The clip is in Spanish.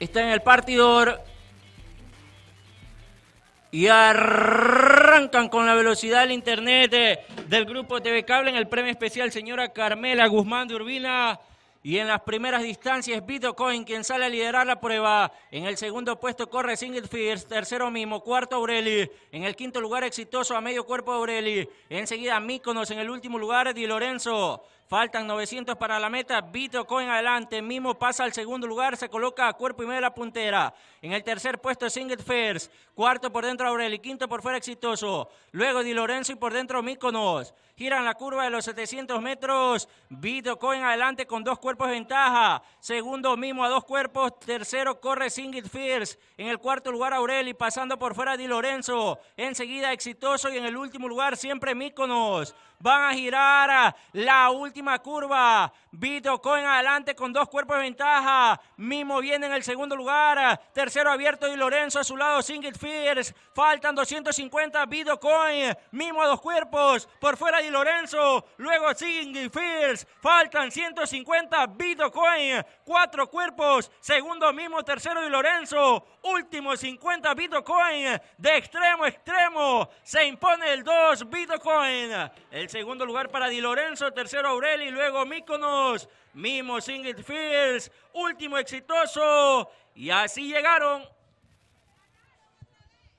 está en el partidor. Y arrancan con la velocidad del internet eh, del grupo TV Cable en el premio especial señora Carmela Guzmán de Urbina. Y en las primeras distancias, Vito Coin, quien sale a liderar la prueba. En el segundo puesto corre Single First. Tercero Mimo. cuarto Aureli. En el quinto lugar, exitoso a medio cuerpo Aureli. Enseguida, Míconos en el último lugar, Di Lorenzo. Faltan 900 para la meta. Vito Cohen adelante. Mimo pasa al segundo lugar. Se coloca a cuerpo y medio de la puntera. En el tercer puesto, Single First. Cuarto por dentro, Aureli. Quinto por fuera, exitoso. Luego, Di Lorenzo y por dentro, Míconos. Giran la curva de los 700 metros. Vito Cohen adelante con dos cuerpos de ventaja. Segundo, Mimo a dos cuerpos. Tercero, corre Singit Fierce. En el cuarto lugar, Aureli, pasando por fuera Di Lorenzo. Enseguida, exitoso. Y en el último lugar, siempre Míconos. Van a girar la última curva. Vito Cohen adelante con dos cuerpos de ventaja. Mimo viene en el segundo lugar. Tercero abierto Di Lorenzo a su lado. Singit Fierce. Faltan 250. Vito Coin. Mimo a dos cuerpos. Por fuera Di Lorenzo. Luego Singit Fierce. Faltan 150. Bitcoin, cuatro cuerpos, segundo mismo, tercero Di Lorenzo, último 50, Vito Cohen, de extremo a extremo, se impone el 2, Vito Cohen, el segundo lugar para Di Lorenzo, tercero Aureli, luego Míconos, mismo Single Fields, último exitoso, y así llegaron